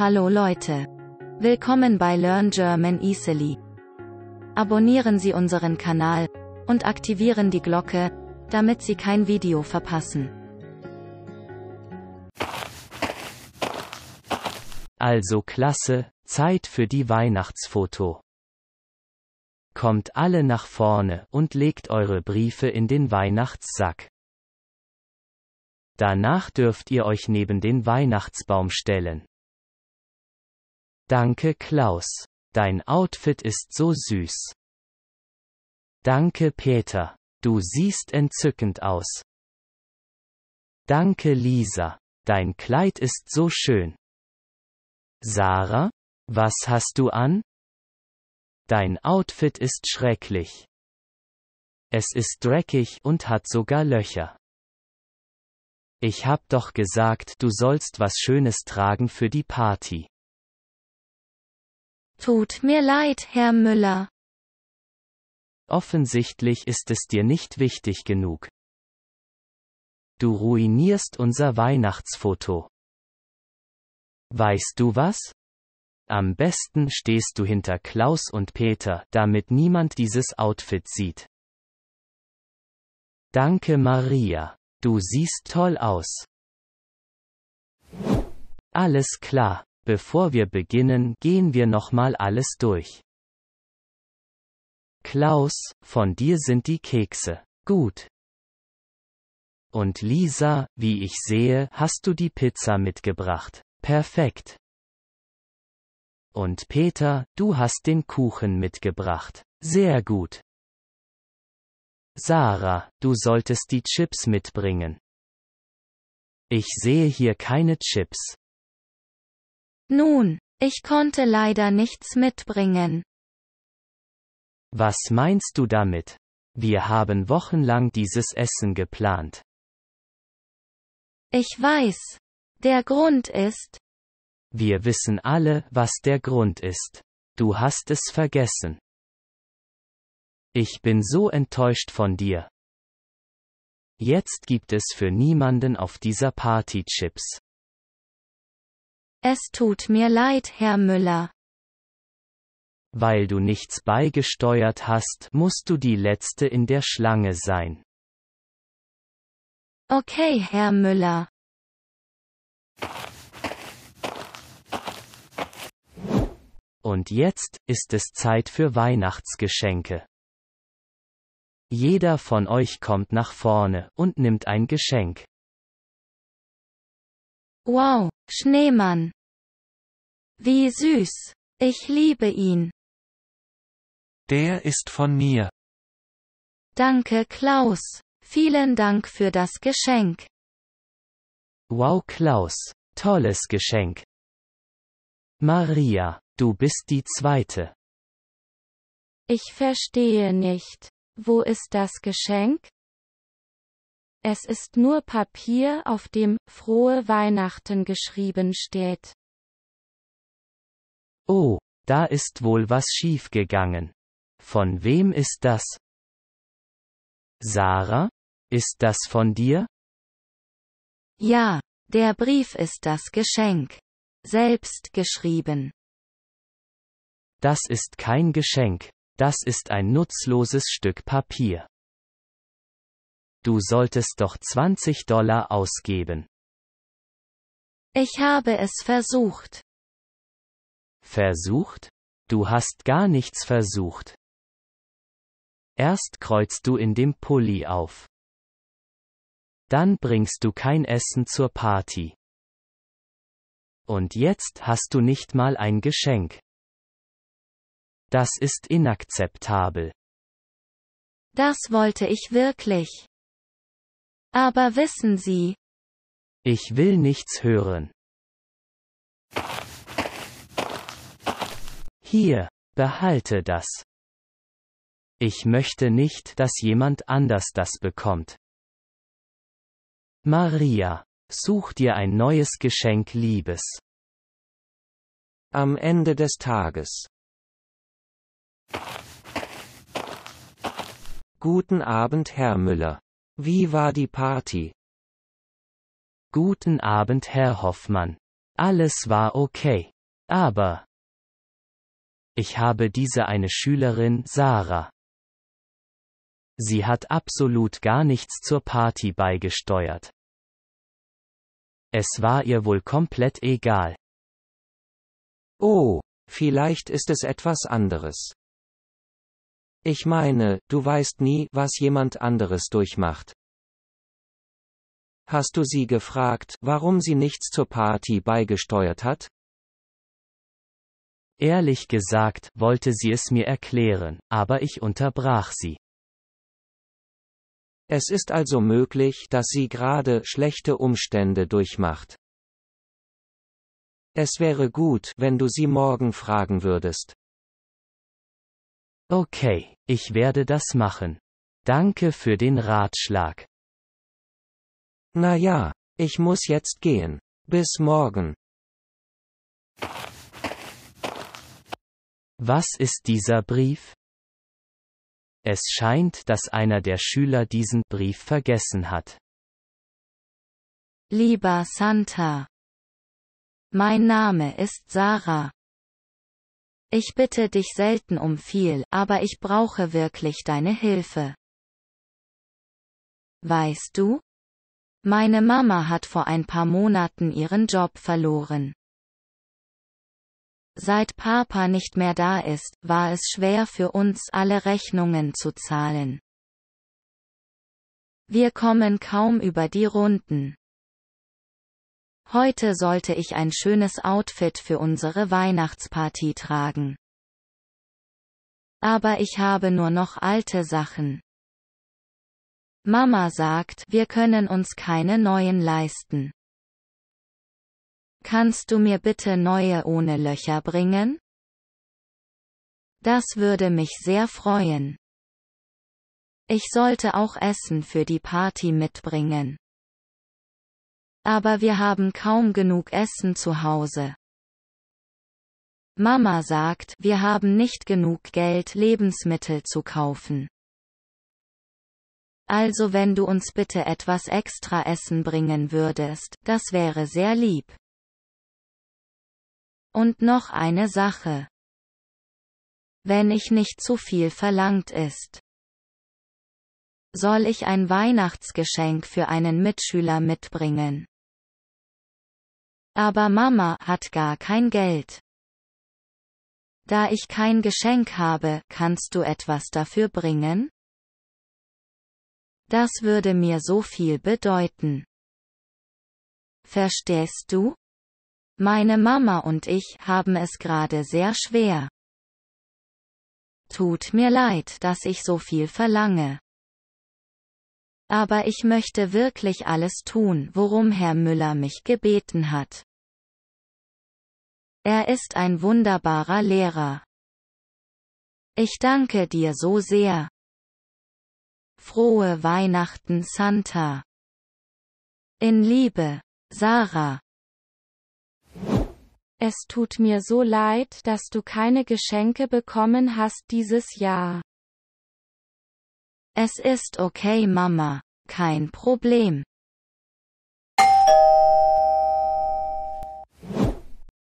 Hallo Leute. Willkommen bei Learn German Easily. Abonnieren Sie unseren Kanal und aktivieren die Glocke, damit Sie kein Video verpassen. Also klasse, Zeit für die Weihnachtsfoto. Kommt alle nach vorne und legt eure Briefe in den Weihnachtssack. Danach dürft ihr euch neben den Weihnachtsbaum stellen. Danke Klaus. Dein Outfit ist so süß. Danke Peter. Du siehst entzückend aus. Danke Lisa. Dein Kleid ist so schön. Sarah? Was hast du an? Dein Outfit ist schrecklich. Es ist dreckig und hat sogar Löcher. Ich hab doch gesagt, du sollst was Schönes tragen für die Party. Tut mir leid, Herr Müller. Offensichtlich ist es dir nicht wichtig genug. Du ruinierst unser Weihnachtsfoto. Weißt du was? Am besten stehst du hinter Klaus und Peter, damit niemand dieses Outfit sieht. Danke Maria. Du siehst toll aus. Alles klar. Bevor wir beginnen, gehen wir nochmal alles durch. Klaus, von dir sind die Kekse. Gut. Und Lisa, wie ich sehe, hast du die Pizza mitgebracht. Perfekt. Und Peter, du hast den Kuchen mitgebracht. Sehr gut. Sarah, du solltest die Chips mitbringen. Ich sehe hier keine Chips. Nun, ich konnte leider nichts mitbringen. Was meinst du damit? Wir haben wochenlang dieses Essen geplant. Ich weiß. Der Grund ist. Wir wissen alle, was der Grund ist. Du hast es vergessen. Ich bin so enttäuscht von dir. Jetzt gibt es für niemanden auf dieser Party Chips. Es tut mir leid, Herr Müller. Weil du nichts beigesteuert hast, musst du die Letzte in der Schlange sein. Okay, Herr Müller. Und jetzt ist es Zeit für Weihnachtsgeschenke. Jeder von euch kommt nach vorne und nimmt ein Geschenk. Wow, Schneemann. Wie süß. Ich liebe ihn. Der ist von mir. Danke, Klaus. Vielen Dank für das Geschenk. Wow, Klaus. Tolles Geschenk. Maria, du bist die zweite. Ich verstehe nicht. Wo ist das Geschenk? Es ist nur Papier, auf dem frohe Weihnachten geschrieben steht. Oh, da ist wohl was schiefgegangen. Von wem ist das? Sarah? Ist das von dir? Ja, der Brief ist das Geschenk. Selbst geschrieben. Das ist kein Geschenk, das ist ein nutzloses Stück Papier. Du solltest doch 20 Dollar ausgeben. Ich habe es versucht. Versucht? Du hast gar nichts versucht. Erst kreuzt du in dem Pulli auf. Dann bringst du kein Essen zur Party. Und jetzt hast du nicht mal ein Geschenk. Das ist inakzeptabel. Das wollte ich wirklich. Aber wissen Sie? Ich will nichts hören. Hier, behalte das. Ich möchte nicht, dass jemand anders das bekommt. Maria, such dir ein neues Geschenk Liebes. Am Ende des Tages. Guten Abend, Herr Müller. Wie war die Party? Guten Abend, Herr Hoffmann. Alles war okay. Aber ich habe diese eine Schülerin, Sarah. Sie hat absolut gar nichts zur Party beigesteuert. Es war ihr wohl komplett egal. Oh, vielleicht ist es etwas anderes. Ich meine, du weißt nie, was jemand anderes durchmacht. Hast du sie gefragt, warum sie nichts zur Party beigesteuert hat? Ehrlich gesagt, wollte sie es mir erklären, aber ich unterbrach sie. Es ist also möglich, dass sie gerade schlechte Umstände durchmacht. Es wäre gut, wenn du sie morgen fragen würdest. Okay, ich werde das machen. Danke für den Ratschlag. Na ja, ich muss jetzt gehen. Bis morgen. Was ist dieser Brief? Es scheint, dass einer der Schüler diesen Brief vergessen hat. Lieber Santa. Mein Name ist Sarah. Ich bitte dich selten um viel, aber ich brauche wirklich deine Hilfe. Weißt du? Meine Mama hat vor ein paar Monaten ihren Job verloren. Seit Papa nicht mehr da ist, war es schwer für uns alle Rechnungen zu zahlen. Wir kommen kaum über die Runden. Heute sollte ich ein schönes Outfit für unsere Weihnachtsparty tragen. Aber ich habe nur noch alte Sachen. Mama sagt, wir können uns keine neuen leisten. Kannst du mir bitte neue ohne Löcher bringen? Das würde mich sehr freuen. Ich sollte auch Essen für die Party mitbringen. Aber wir haben kaum genug Essen zu Hause. Mama sagt, wir haben nicht genug Geld, Lebensmittel zu kaufen. Also wenn du uns bitte etwas extra Essen bringen würdest, das wäre sehr lieb. Und noch eine Sache. Wenn ich nicht zu viel verlangt ist. Soll ich ein Weihnachtsgeschenk für einen Mitschüler mitbringen? Aber Mama hat gar kein Geld. Da ich kein Geschenk habe, kannst du etwas dafür bringen? Das würde mir so viel bedeuten. Verstehst du? Meine Mama und ich haben es gerade sehr schwer. Tut mir leid, dass ich so viel verlange. Aber ich möchte wirklich alles tun, worum Herr Müller mich gebeten hat. Er ist ein wunderbarer Lehrer. Ich danke dir so sehr. Frohe Weihnachten, Santa. In Liebe, Sarah. Es tut mir so leid, dass du keine Geschenke bekommen hast dieses Jahr. Es ist okay, Mama. Kein Problem.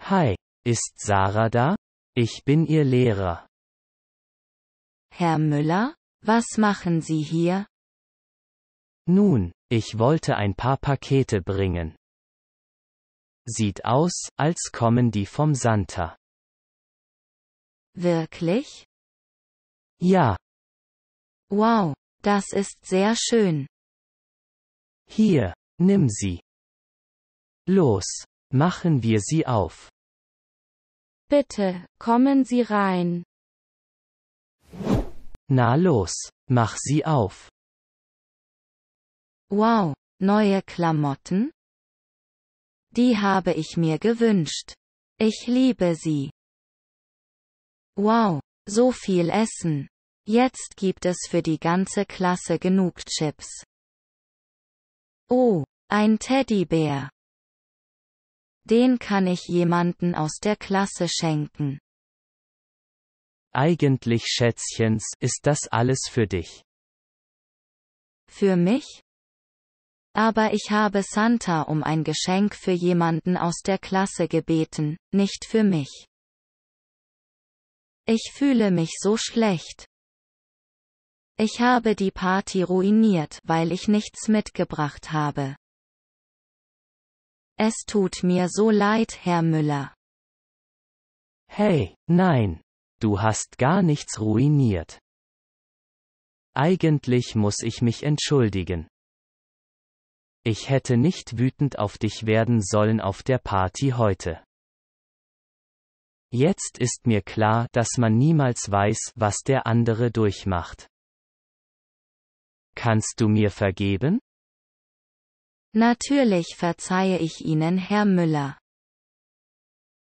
Hi, ist Sarah da? Ich bin ihr Lehrer. Herr Müller, was machen Sie hier? Nun, ich wollte ein paar Pakete bringen. Sieht aus, als kommen die vom Santa. Wirklich? Ja. Wow, das ist sehr schön. Hier, nimm sie. Los, machen wir sie auf. Bitte, kommen Sie rein. Na los, mach sie auf. Wow, neue Klamotten? Die habe ich mir gewünscht. Ich liebe sie. Wow, so viel Essen. Jetzt gibt es für die ganze Klasse genug Chips. Oh, ein Teddybär. Den kann ich jemanden aus der Klasse schenken. Eigentlich, Schätzchens, ist das alles für dich. Für mich? Aber ich habe Santa um ein Geschenk für jemanden aus der Klasse gebeten, nicht für mich. Ich fühle mich so schlecht. Ich habe die Party ruiniert, weil ich nichts mitgebracht habe. Es tut mir so leid, Herr Müller. Hey, nein. Du hast gar nichts ruiniert. Eigentlich muss ich mich entschuldigen. Ich hätte nicht wütend auf dich werden sollen auf der Party heute. Jetzt ist mir klar, dass man niemals weiß, was der andere durchmacht. Kannst du mir vergeben? Natürlich verzeihe ich Ihnen, Herr Müller.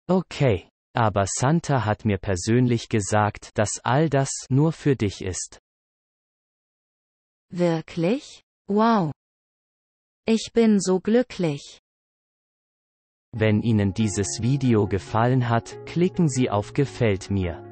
Okay, aber Santa hat mir persönlich gesagt, dass all das nur für dich ist. Wirklich? Wow. Ich bin so glücklich. Wenn Ihnen dieses Video gefallen hat, klicken Sie auf Gefällt mir.